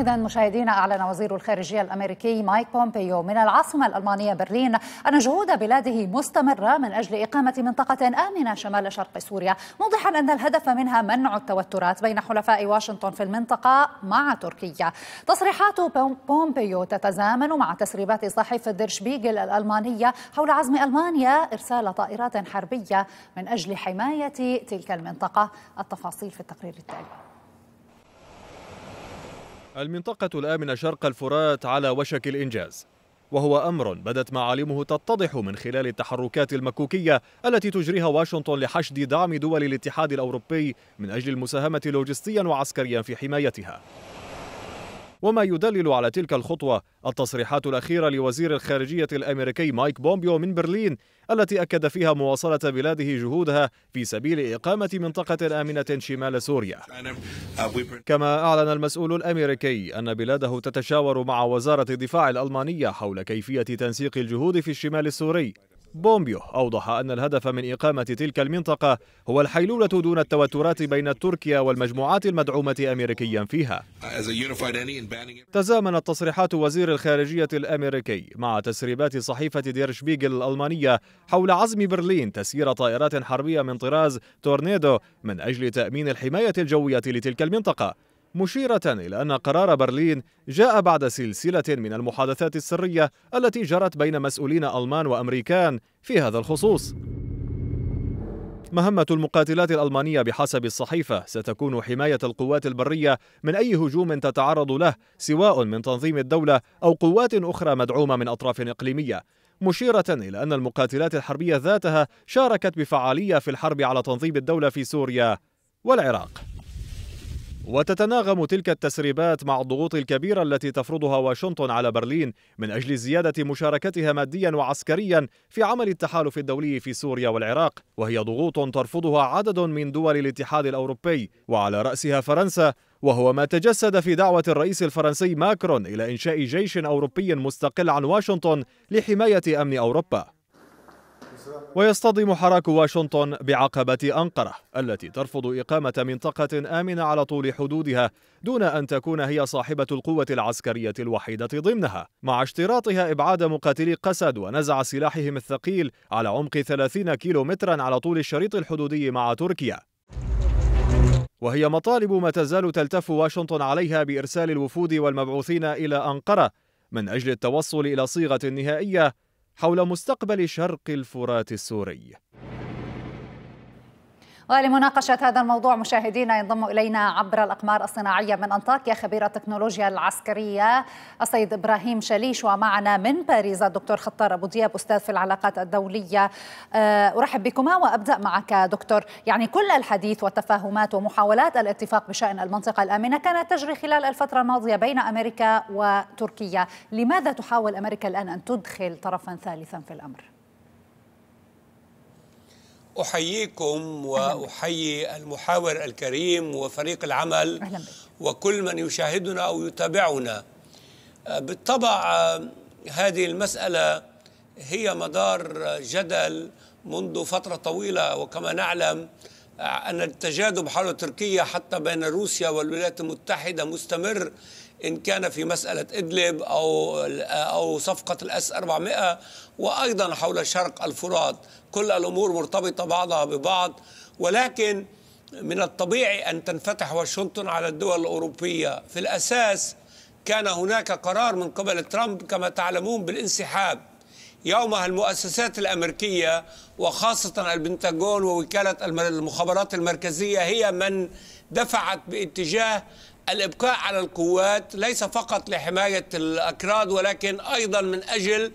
إذا مشاهدينا أعلن وزير الخارجية الأمريكي مايك بومبيو من العاصمة الألمانية برلين أن جهود بلاده مستمرة من أجل إقامة منطقة آمنة شمال شرق سوريا موضحا أن الهدف منها منع التوترات بين حلفاء واشنطن في المنطقة مع تركيا تصريحات بومبيو تتزامن مع تسريبات صحيفة ديرش شبيغل الألمانية حول عزم ألمانيا إرسال طائرات حربية من أجل حماية تلك المنطقة التفاصيل في التقرير التالي المنطقة الآمنة شرق الفرات على وشك الإنجاز وهو أمر بدت معالمه تتضح من خلال التحركات المكوكية التي تجريها واشنطن لحشد دعم دول الاتحاد الأوروبي من أجل المساهمة لوجستيا وعسكريا في حمايتها وما يدلل على تلك الخطوة التصريحات الأخيرة لوزير الخارجية الأمريكي مايك بومبيو من برلين التي أكد فيها مواصلة بلاده جهودها في سبيل إقامة منطقة آمنة شمال سوريا uh, كما أعلن المسؤول الأمريكي أن بلاده تتشاور مع وزارة الدفاع الألمانية حول كيفية تنسيق الجهود في الشمال السوري بومبيو أوضح أن الهدف من إقامة تلك المنطقة هو الحيلولة دون التوترات بين تركيا والمجموعات المدعومة أمريكيا فيها تزامنت تصريحات وزير الخارجية الأمريكي مع تسريبات صحيفة ديرش شبيغل الألمانية حول عزم برلين تسيير طائرات حربية من طراز تورنيدو من أجل تأمين الحماية الجوية لتلك المنطقة مشيرة إلى أن قرار برلين جاء بعد سلسلة من المحادثات السرية التي جرت بين مسؤولين ألمان وأمريكان في هذا الخصوص مهمة المقاتلات الألمانية بحسب الصحيفة ستكون حماية القوات البرية من أي هجوم تتعرض له سواء من تنظيم الدولة أو قوات أخرى مدعومة من أطراف إقليمية مشيرة إلى أن المقاتلات الحربية ذاتها شاركت بفعالية في الحرب على تنظيم الدولة في سوريا والعراق وتتناغم تلك التسريبات مع الضغوط الكبيرة التي تفرضها واشنطن على برلين من أجل زيادة مشاركتها ماديا وعسكريا في عمل التحالف الدولي في سوريا والعراق وهي ضغوط ترفضها عدد من دول الاتحاد الأوروبي وعلى رأسها فرنسا وهو ما تجسد في دعوة الرئيس الفرنسي ماكرون إلى إنشاء جيش أوروبي مستقل عن واشنطن لحماية أمن أوروبا ويصطدم حراك واشنطن بعقبة أنقرة التي ترفض إقامة منطقة آمنة على طول حدودها دون أن تكون هي صاحبة القوة العسكرية الوحيدة ضمنها مع اشتراطها إبعاد مقاتلي قسد ونزع سلاحهم الثقيل على عمق 30 مترا على طول الشريط الحدودي مع تركيا وهي مطالب ما تزال تلتف واشنطن عليها بإرسال الوفود والمبعوثين إلى أنقرة من أجل التوصل إلى صيغة نهائية حول مستقبل شرق الفرات السوري ولمناقشة هذا الموضوع مشاهدينا ينضم إلينا عبر الأقمار الصناعية من أنطاكيا خبير التكنولوجيا العسكرية السيد إبراهيم شليش ومعنا من باريس الدكتور خطار أبو دياب أستاذ في العلاقات الدولية آه، أرحب بكما وأبدأ معك دكتور يعني كل الحديث والتفاهمات ومحاولات الاتفاق بشأن المنطقة الآمنة كانت تجري خلال الفترة الماضية بين أمريكا وتركيا لماذا تحاول أمريكا الآن أن تدخل طرفا ثالثا في الأمر؟ أحييكم وأحيي المحاور الكريم وفريق العمل أهلا بك. وكل من يشاهدنا أو يتابعنا آه، بالطبع آه، هذه المسألة هي مدار جدل منذ فترة طويلة وكما نعلم آه، أن التجاذب حول تركيا حتى بين روسيا والولايات المتحدة مستمر إن كان في مسألة إدلب أو أو صفقة الأس 400 وأيضا حول شرق الفرات كل الأمور مرتبطة بعضها ببعض ولكن من الطبيعي أن تنفتح واشنطن على الدول الأوروبية في الأساس كان هناك قرار من قبل ترامب كما تعلمون بالانسحاب يومها المؤسسات الأمريكية وخاصة البنتاغون ووكالة المخابرات المركزية هي من دفعت باتجاه الإبقاء على القوات ليس فقط لحماية الأكراد ولكن أيضا من أجل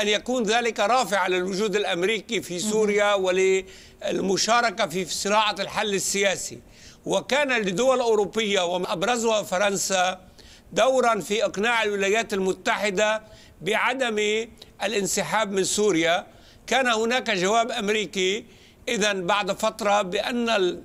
أن يكون ذلك رافع للوجود الأمريكي في سوريا وللمشاركة في صناعه الحل السياسي وكان لدول أوروبية وأبرزها فرنسا دورا في إقناع الولايات المتحدة بعدم الانسحاب من سوريا كان هناك جواب أمريكي إذا بعد فترة بأن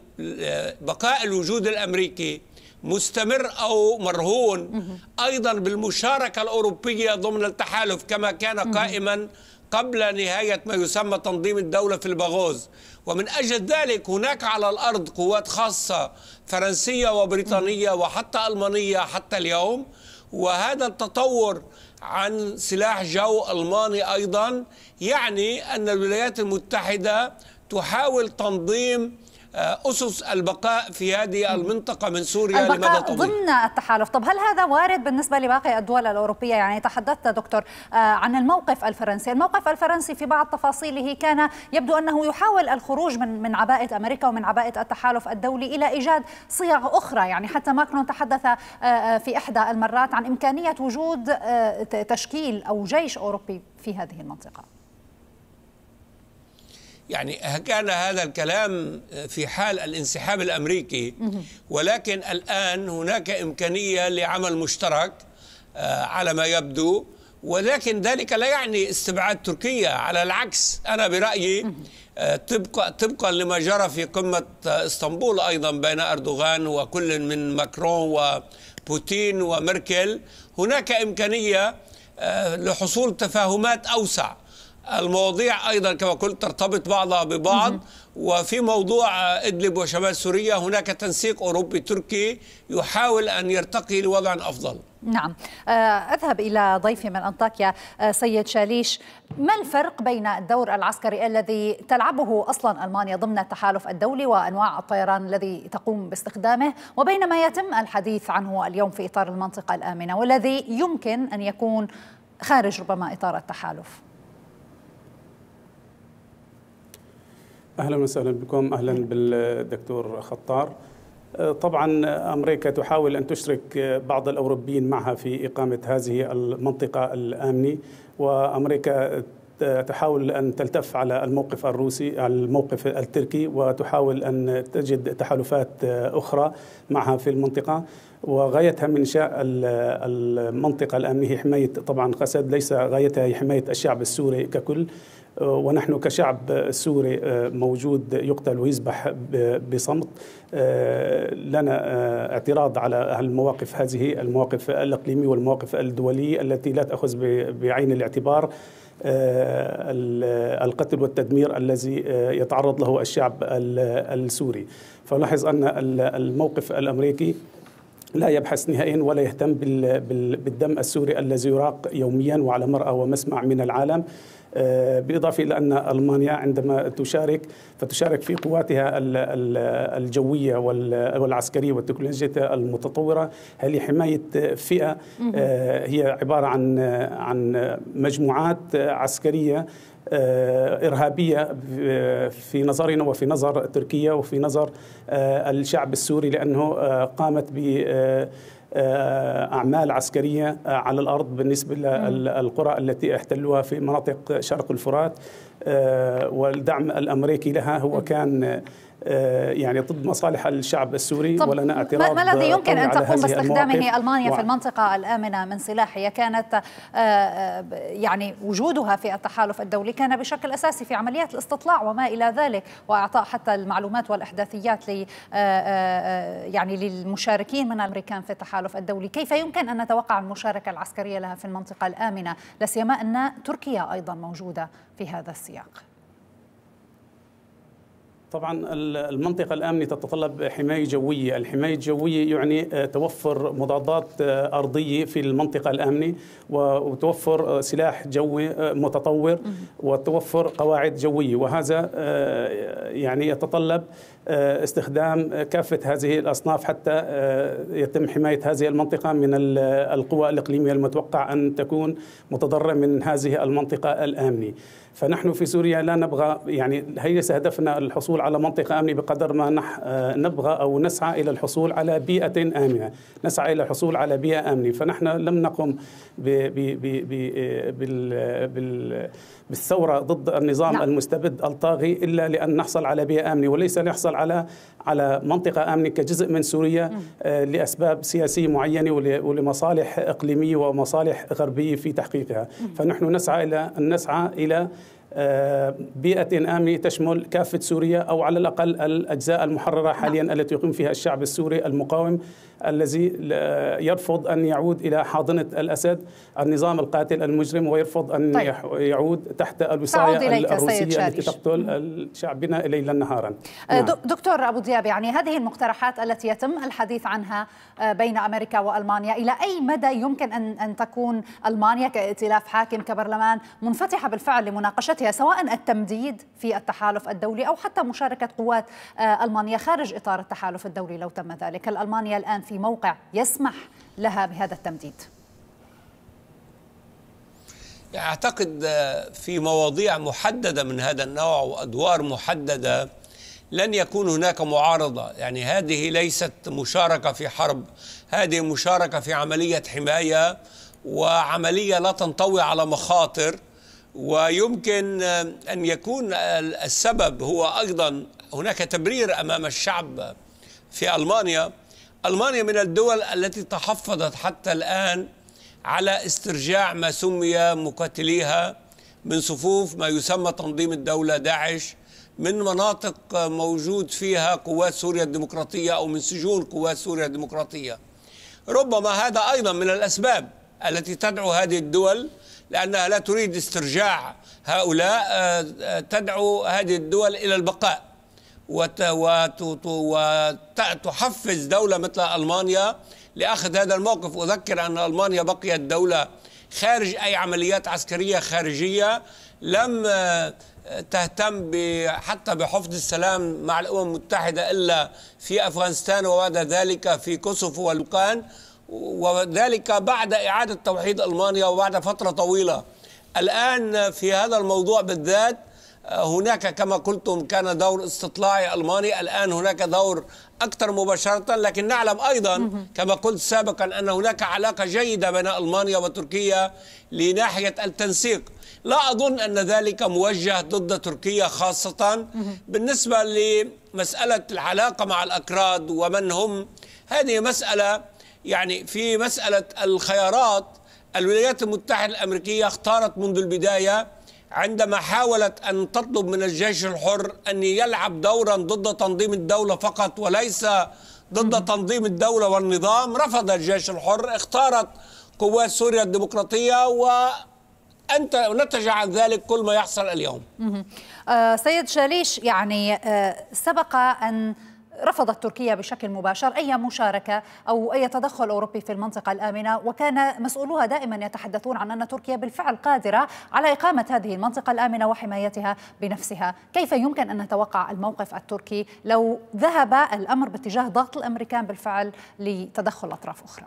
بقاء الوجود الأمريكي مستمر أو مرهون أيضا بالمشاركة الأوروبية ضمن التحالف كما كان قائما قبل نهاية ما يسمى تنظيم الدولة في البغوز ومن أجل ذلك هناك على الأرض قوات خاصة فرنسية وبريطانية وحتى ألمانية حتى اليوم وهذا التطور عن سلاح جو ألماني أيضا يعني أن الولايات المتحدة تحاول تنظيم آه، أسس البقاء في هذه المنطقة من سوريا البقاء لمدى طويل ضمن التحالف طب هل هذا وارد بالنسبة لباقي الدول الأوروبية يعني تحدثت دكتور آه، عن الموقف الفرنسي الموقف الفرنسي في بعض تفاصيله كان يبدو أنه يحاول الخروج من من عباءة أمريكا ومن عباءة التحالف الدولي إلى إيجاد صيغ أخرى يعني حتى ماكرون تحدث آه، في إحدى المرات عن إمكانية وجود تشكيل أو جيش أوروبي في هذه المنطقة يعني كان هذا الكلام في حال الانسحاب الامريكي ولكن الان هناك امكانيه لعمل مشترك آه، على ما يبدو ولكن ذلك لا يعني استبعاد تركيا على العكس انا برايي آه، طبقا طبقا لما جرى في قمه آه، اسطنبول ايضا بين اردوغان وكل من ماكرون وبوتين وميركل هناك امكانيه لحصول تفاهمات اوسع المواضيع ايضا كما قلت ترتبط بعضها ببعض وفي موضوع ادلب وشمال سوريا هناك تنسيق اوروبي تركي يحاول ان يرتقي لوضع افضل. نعم آه، اذهب الى ضيفي من انطاكيا آه، سيد شاليش ما الفرق بين الدور العسكري الذي تلعبه اصلا المانيا ضمن التحالف الدولي وانواع الطيران الذي تقوم باستخدامه وبين ما يتم الحديث عنه اليوم في اطار المنطقه الامنه والذي يمكن ان يكون خارج ربما اطار التحالف؟ اهلا وسهلا بكم اهلا بالدكتور خطار طبعا امريكا تحاول ان تشرك بعض الاوروبيين معها في اقامه هذه المنطقه الامنه وامريكا تحاول ان تلتف على الموقف الروسي على الموقف التركي وتحاول ان تجد تحالفات اخرى معها في المنطقه وغايتها من انشاء المنطقه الامنه هي حمايه طبعا قسد ليس غايتها حمايه الشعب السوري ككل ونحن كشعب سوري آه، موجود يقتل ويذبح بصمت آه، لنا آه، اعتراض على المواقف هذه المواقف الإقليمية والمواقف الدولية التي لا تأخذ بعين الاعتبار القتل والتدمير الذي يتعرض له الشعب السوري فلاحظ أن الموقف الأمريكي لا يبحث نهائيا ولا يهتم بالدم السوري الذي يراق يوميا وعلى مرأى ومسمع من العالم آه، بالإضافة إلى أن ألمانيا عندما تشارك فتشارك في قواتها الجوية والعسكرية والتكنولوجيا المتطورة هل حماية فئة آه، هي عبارة عن عن مجموعات عسكرية آه، إرهابية في نظرنا وفي نظر تركيا وفي نظر الشعب السوري لأنه قامت ب آه، أعمال عسكرية آه، على الأرض بالنسبة للقرى التي احتلوها في مناطق شرق الفرات آه، والدعم الأمريكي لها هو كان آه، يعني ضد مصالح الشعب السوري ولنا اعتراض ما الذي يمكن ان تقوم باستخدامه المانيا في المنطقه الامنه من سلاح هي كانت آه، آه، يعني وجودها في التحالف الدولي كان بشكل اساسي في عمليات الاستطلاع وما الى ذلك واعطاء حتى المعلومات والاحداثيات ل يعني للمشاركين من الامريكان في التحالف الدولي كيف يمكن ان نتوقع المشاركه العسكريه لها في المنطقه الامنه لا سيما ان تركيا ايضا موجوده في هذا السياق طبعا المنطقة الآمنة تتطلب حماية جوية الحماية الجوية يعني آه، توفر مضادات آه، أرضية في المنطقة الآمنة وتوفر آه، سلاح جوي متطور وتوفر قواعد جوية وهذا يعني يتطلب استخدام كافة هذه الأصناف حتى يتم حماية هذه المنطقة من القوى الإقليمية المتوقع أن تكون متضررة من هذه المنطقة الآمنة فنحن في سوريا لا نبغى يعني ليس هدفنا الحصول على منطقة آمنة بقدر ما نح آه، نبغى أو نسعى إلى الحصول على بيئة آمنة نسعى إلى الحصول على بيئة آمنة فنحن لم نقم ب ب ب ب آه، بال, بال بالثوره ضد النظام نعم. المستبد الطاغي الا لان نحصل على بيئه امنه وليس نحصل على على منطقه امنه كجزء من سوريا نعم. آه، لاسباب سياسيه معينه ولمصالح اقليميه ومصالح غربيه في تحقيقها نعم. فنحن نسعى الى نسعى الى آه، بيئة آمنة تشمل كافة سوريا أو على الأقل الأجزاء المحررة حاليا التي يقيم فيها الشعب السوري المقاوم الذي يرفض أن يعود إلى حاضنة الأسد النظام القاتل المجرم ويرفض أن طيب. يعود تحت الوصاية الروسية التي تقتل شعبنا ليلا نهارا آه، نعم. دكتور أبو دياب يعني هذه المقترحات التي يتم الحديث عنها آه، بين أمريكا وألمانيا إلى أي مدى يمكن أن, أن تكون ألمانيا كائتلاف حاكم كبرلمان منفتحة بالفعل لمناقشتها سواء التمديد في التحالف الدولي أو حتى مشاركة قوات آه، ألمانيا خارج إطار التحالف الدولي لو تم ذلك الألمانيا الآن في موقع يسمح لها بهذا التمديد أعتقد في مواضيع محددة من هذا النوع وأدوار محددة لن يكون هناك معارضة يعني هذه ليست مشاركة في حرب هذه مشاركة في عملية حماية وعملية لا تنطوي على مخاطر ويمكن أن يكون السبب هو أيضا هناك تبرير أمام الشعب في ألمانيا ألمانيا من الدول التي تحفظت حتى الآن على استرجاع ما سمي مقاتليها من صفوف ما يسمى تنظيم الدولة داعش من مناطق موجود فيها قوات سوريا الديمقراطية أو من سجون قوات سوريا الديمقراطية ربما هذا أيضا من الأسباب التي تدعو هذه الدول لأنها لا تريد استرجاع هؤلاء آه، آه، تدعو هذه الدول إلى البقاء وتحفز دولة مثل ألمانيا لأخذ هذا الموقف أذكر أن ألمانيا بقيت دولة خارج أي عمليات عسكرية خارجية لم آه، تهتم حتى بحفظ السلام مع الأمم المتحدة إلا في أفغانستان وبعد ذلك في كوسوفو والبلقان وذلك بعد إعادة توحيد ألمانيا وبعد فترة طويلة الآن في هذا الموضوع بالذات هناك كما قلتم كان دور استطلاعي ألماني الآن هناك دور أكثر مباشرة لكن نعلم أيضا كما قلت سابقا أن هناك علاقة جيدة بين ألمانيا وتركيا لناحية التنسيق لا أظن أن ذلك موجه ضد تركيا خاصة بالنسبة لمسألة العلاقة مع الأكراد ومن هم هذه مسألة يعني في مسألة الخيارات الولايات المتحدة الأمريكية اختارت منذ البداية عندما حاولت أن تطلب من الجيش الحر أن يلعب دورا ضد تنظيم الدولة فقط وليس ضد تنظيم الدولة والنظام رفض الجيش الحر اختارت قوات سوريا الديمقراطية و أنت نتج عن ذلك كل ما يحصل اليوم آه، سيد شاليش يعني آه، سبق أن رفضت تركيا بشكل مباشر أي مشاركة أو أي تدخل أوروبي في المنطقة الآمنة وكان مسؤولوها دائما يتحدثون عن أن تركيا بالفعل قادرة على إقامة هذه المنطقة الآمنة وحمايتها بنفسها كيف يمكن أن نتوقع الموقف التركي لو ذهب الأمر باتجاه ضغط الأمريكان بالفعل لتدخل أطراف أخرى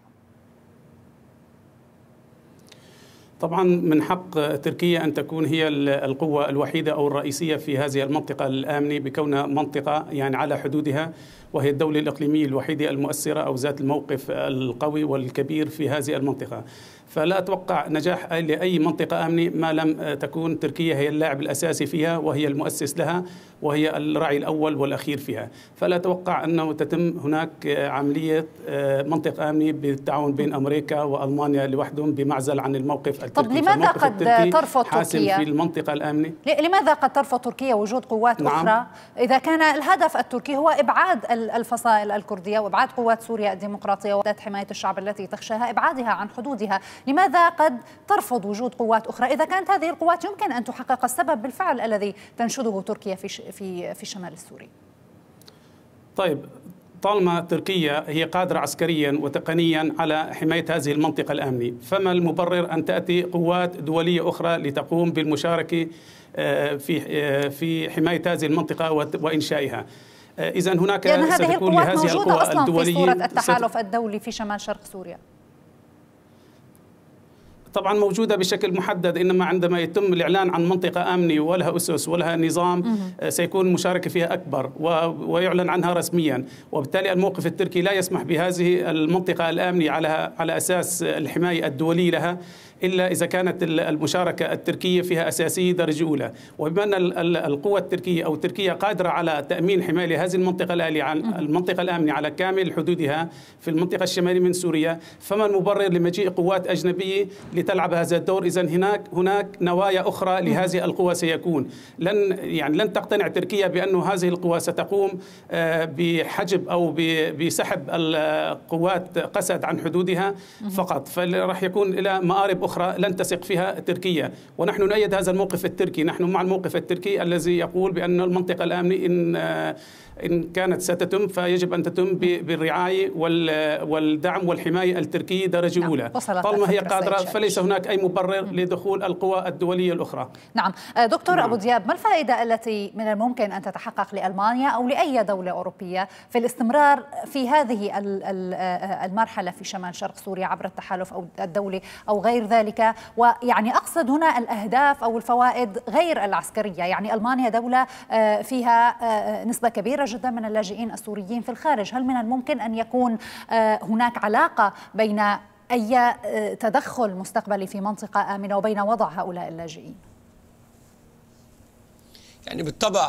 طبعا من حق تركيا ان تكون هي القوه الوحيده او الرئيسيه في هذه المنطقه الامنه بكونها منطقه يعني على حدودها وهي الدوله الاقليميه الوحيده المؤثره او ذات الموقف القوي والكبير في هذه المنطقه. فلا اتوقع نجاح لاي منطقه امنه ما لم تكون تركيا هي اللاعب الاساسي فيها وهي المؤسس لها وهي الرعي الأول والأخير فيها فلا أتوقع أنه تتم هناك عملية آه، منطق آمني بالتعاون بين أمريكا وألمانيا لوحدهم بمعزل عن الموقف التركي طب لماذا قد ترفض تركيا في المنطقة الآمنة لماذا قد ترفض تركيا وجود قوات نعم. أخرى إذا كان الهدف التركي هو إبعاد الفصائل الكردية وإبعاد قوات سوريا الديمقراطية وذات حماية الشعب التي تخشاها إبعادها عن حدودها لماذا قد ترفض وجود قوات أخرى إذا كانت هذه القوات يمكن أن تحقق السبب بالفعل الذي تنشده تركيا في في في الشمال السوري طيب طالما تركيا هي قادرة عسكريا وتقنيا على حماية هذه المنطقة الأمنية فما المبرر أن تأتي قوات دولية أخرى لتقوم بالمشاركة آه، في آه، في حماية هذه المنطقة وإنشائها آه، إذا هناك يعني هذه القوات موجودة أصلا في صورة التحالف الدولي في شمال شرق سوريا طبعا موجوده بشكل محدد انما عندما يتم الاعلان عن منطقه امنه ولها اسس ولها نظام آه، سيكون المشاركه فيها اكبر ويعلن عنها رسميا وبالتالي الموقف التركي لا يسمح بهذه المنطقه الامنه على على اساس الحمايه الدوليه لها إلا إذا كانت المشاركة التركية فيها أساسية درجة أولى وبما أن القوة التركية أو تركيا قادرة على تأمين حماية هذه المنطقة الآلية عن المنطقة الآمنة على كامل حدودها في المنطقة الشمالية من سوريا فما المبرر لمجيء قوات أجنبية لتلعب هذا الدور إذا هناك هناك نوايا أخرى لهذه القوى سيكون لن يعني لن تقتنع تركيا بأن هذه القوى ستقوم آه، بحجب أو بسحب القوات قسد عن حدودها فقط فراح يكون إلى مآرب أخرى لن تثق فيها تركيا ونحن نؤيد هذا الموقف التركي نحن مع الموقف التركي الذي يقول بأن المنطقة الآمنة إن إن كانت ستتم فيجب أن تتم بالرعاية والدعم والحماية التركية درجة نعم. أولى طالما هي قادرة فليس هناك أي مبرر مم. لدخول القوى الدولية الأخرى نعم آه، دكتور نعم. أبو دياب ما الفائدة التي من الممكن أن تتحقق لألمانيا أو لأي دولة أوروبية في الاستمرار في هذه آه، المرحلة في شمال شرق سوريا عبر التحالف أو الدولي أو غير ذلك ذلك ويعني أقصد هنا الأهداف أو الفوائد غير العسكرية يعني ألمانيا دولة آه، فيها آه، نسبة كبيرة جدا من اللاجئين السوريين في الخارج هل من الممكن أن يكون آه، هناك علاقة بين أي تدخل مستقبلي في منطقة آمنة وبين وضع هؤلاء اللاجئين يعني بالطبع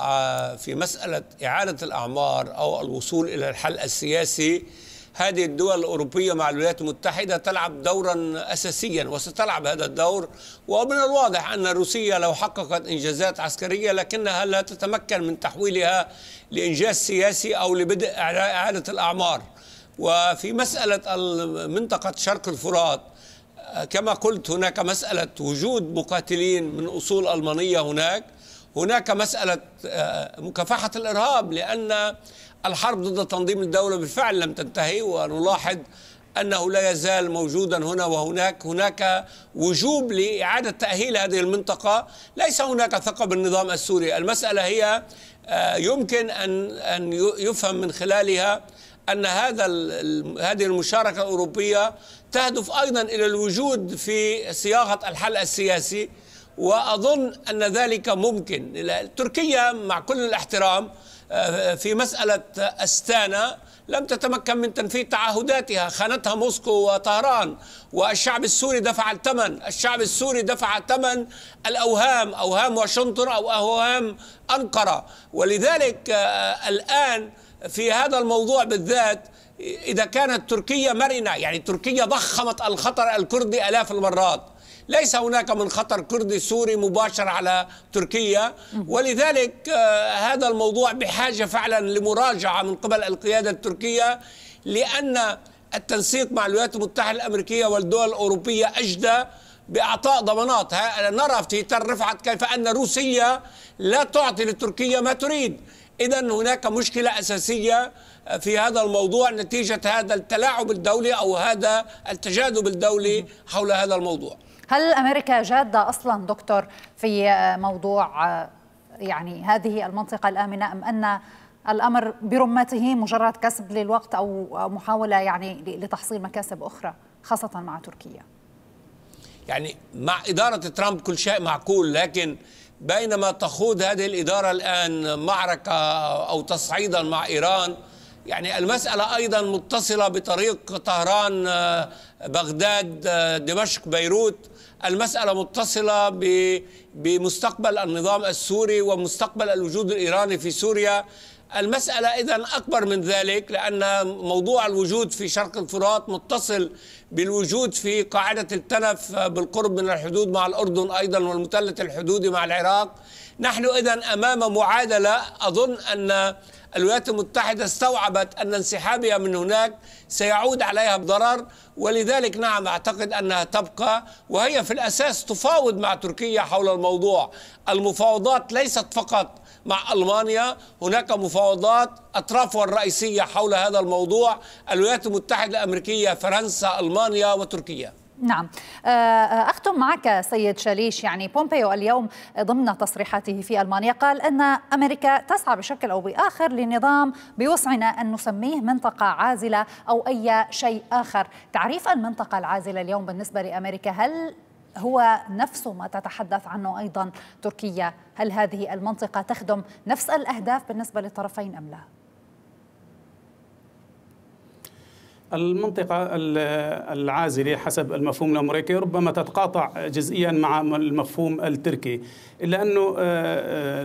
في مسألة إعادة الأعمار أو الوصول إلى الحل السياسي هذه الدول الأوروبية مع الولايات المتحدة تلعب دورا أساسيا وستلعب هذا الدور ومن الواضح أن روسيا لو حققت إنجازات عسكرية لكنها لا تتمكن من تحويلها لإنجاز سياسي أو لبدء إعادة الأعمار وفي مسألة منطقة شرق الفرات كما قلت هناك مسألة وجود مقاتلين من أصول ألمانية هناك هناك مسألة آه، مكافحة الإرهاب لأن الحرب ضد تنظيم الدولة بالفعل لم تنتهي ونلاحظ أنه لا يزال موجودا هنا وهناك هناك وجوب لإعادة تأهيل هذه المنطقة ليس هناك ثقة بالنظام السوري المسألة هي آه، يمكن أن أن يفهم من خلالها أن هذا هذه المشاركة الأوروبية تهدف أيضا إلى الوجود في صياغة الحل السياسي واظن ان ذلك ممكن تركيا مع كل الاحترام آه، في مساله استانا لم تتمكن من تنفيذ تعهداتها خانتها موسكو وطهران والشعب السوري دفع الثمن الشعب السوري دفع ثمن الأوهام أوهام واشنطن أو أوهام أنقرة ولذلك آه، الآن في هذا الموضوع بالذات إذا كانت تركيا مرنة يعني تركيا ضخمت الخطر الكردي آلاف المرات ليس هناك من خطر كردي سوري مباشر على تركيا ولذلك آه، هذا الموضوع بحاجة فعلا لمراجعة من قبل القيادة التركية لأن التنسيق مع الولايات المتحدة الأمريكية والدول الأوروبية أجدى باعطاء ضمانات نرى في تويتر رفعت كيف ان روسيا لا تعطي لتركيا ما تريد اذا هناك مشكله اساسيه آه، في هذا الموضوع نتيجه هذا التلاعب الدولي او هذا التجاذب الدولي حول هذا الموضوع هل أمريكا جادة أصلا دكتور في موضوع يعني هذه المنطقة الآمنة أم أن الأمر برمته مجرد كسب للوقت أو محاولة يعني لتحصيل مكاسب أخرى خاصة مع تركيا يعني مع إدارة ترامب كل شيء معقول لكن بينما تخوض هذه الإدارة الآن معركة أو تصعيدا مع إيران يعني المسألة أيضا متصلة بطريق طهران آه، بغداد آه، دمشق بيروت المسألة متصلة بمستقبل النظام السوري ومستقبل الوجود الإيراني في سوريا المسألة إذا أكبر من ذلك لأن موضوع الوجود في شرق الفرات متصل بالوجود في قاعدة التلف بالقرب من الحدود مع الأردن أيضا والمثلث الحدودي مع العراق نحن إذا أمام معادلة أظن أن الولايات المتحدة استوعبت أن انسحابها من هناك سيعود عليها بضرر ولذلك نعم أعتقد أنها تبقى وهي في الأساس تفاوض مع تركيا حول الموضوع المفاوضات ليست فقط مع ألمانيا هناك مفاوضات أطرافها الرئيسية حول هذا الموضوع الولايات المتحدة الأمريكية فرنسا ألمانيا ألمانيا وتركيا نعم آه، آه، أختم معك سيد شاليش يعني بومبيو اليوم ضمن تصريحاته في ألمانيا قال أن أمريكا تسعى بشكل أو بآخر لنظام بوسعنا أن نسميه منطقة عازلة أو أي شيء آخر تعريف المنطقة العازلة اليوم بالنسبة لأمريكا هل هو نفسه ما تتحدث عنه أيضا تركيا هل هذه المنطقة تخدم نفس الأهداف بالنسبة للطرفين أم لا؟ المنطقة العازلة حسب المفهوم الأمريكي ربما تتقاطع جزئيا مع المفهوم التركي إلا أن آه، آه،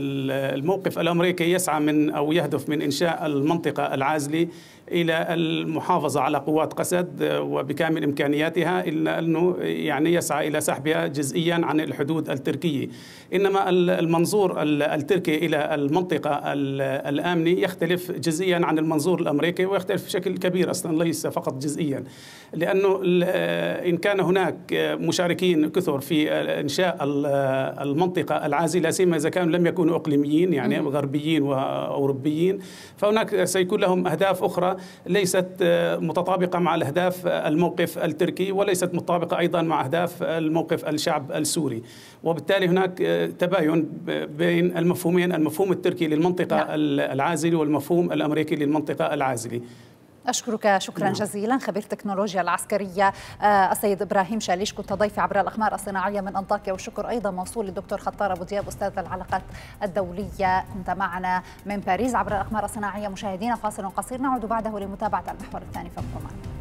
الموقف الأمريكي يسعى من أو يهدف من إنشاء المنطقة العازلة الى المحافظه على قوات قسد آه، وبكامل امكانياتها الا انه يعني يسعى الى سحبها جزئيا عن الحدود التركيه. انما المنظور التركي الى المنطقه الامنه يختلف جزئيا عن المنظور الامريكي ويختلف بشكل كبير اصلا ليس فقط جزئيا. لانه آه، ان كان هناك مشاركين كثر في انشاء آه، المنطقه العازله سيما اذا كانوا لم يكونوا اقليميين يعني غربيين واوروبيين فهناك سيكون لهم اهداف اخرى ليست آه، متطابقة مع الأهداف آه، الموقف التركي وليست متطابقة أيضا مع أهداف آه، الموقف الشعب السوري وبالتالي هناك تباين بين المفهومين المفهوم التركي للمنطقة نعم. العازلة والمفهوم الأمريكي للمنطقة العازلة أشكرك شكرا نعم. جزيلا خبير تكنولوجيا العسكرية آه، السيد إبراهيم شاليش كنت ضيفي عبر الأخمار الصناعية من أنطاكيا والشكر أيضا موصول للدكتور خطار أبو دياب أستاذ العلاقات الدولية كنت معنا من باريس عبر الأخمار الصناعية مشاهدينا فاصل قصير نعود بعده لمتابعة المحور الثاني فابقوا معنا